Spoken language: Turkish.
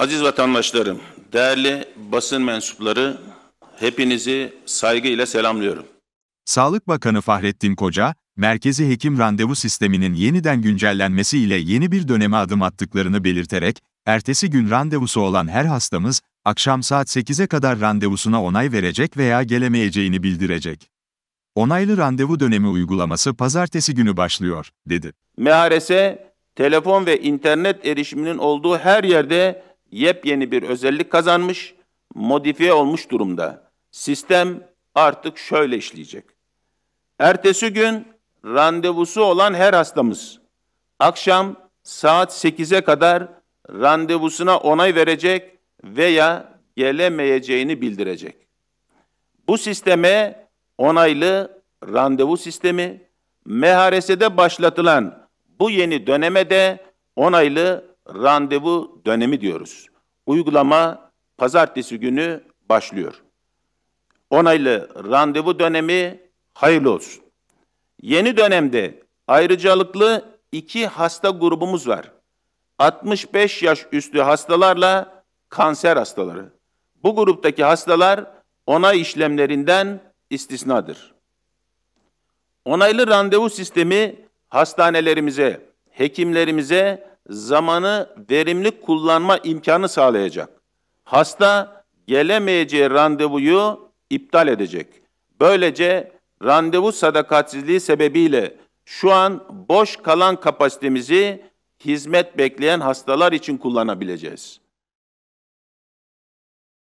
Aziz vatandaşlarım, değerli basın mensupları, hepinizi saygı ile selamlıyorum. Sağlık Bakanı Fahrettin Koca, merkezi hekim randevu sisteminin yeniden güncellenmesi ile yeni bir döneme adım attıklarını belirterek, ertesi gün randevusu olan her hastamız, akşam saat 8'e kadar randevusuna onay verecek veya gelemeyeceğini bildirecek. Onaylı randevu dönemi uygulaması pazartesi günü başlıyor, dedi. Meharese, telefon ve internet erişiminin olduğu her yerde yepyeni bir özellik kazanmış, modifiye olmuş durumda. Sistem artık şöyle işleyecek. Ertesi gün randevusu olan her hastamız akşam saat 8'e kadar randevusuna onay verecek veya gelemeyeceğini bildirecek. Bu sisteme onaylı randevu sistemi MHRS'de başlatılan bu yeni döneme de onaylı randevu dönemi diyoruz. Uygulama pazartesi günü başlıyor. Onaylı randevu dönemi hayırlı olsun. Yeni dönemde ayrıcalıklı iki hasta grubumuz var. 65 yaş üstü hastalarla kanser hastaları. Bu gruptaki hastalar onay işlemlerinden istisnadır. Onaylı randevu sistemi hastanelerimize, hekimlerimize zamanı verimli kullanma imkanı sağlayacak. Hasta gelemeyeceği randevuyu iptal edecek. Böylece randevu sadakatsizliği sebebiyle şu an boş kalan kapasitemizi hizmet bekleyen hastalar için kullanabileceğiz.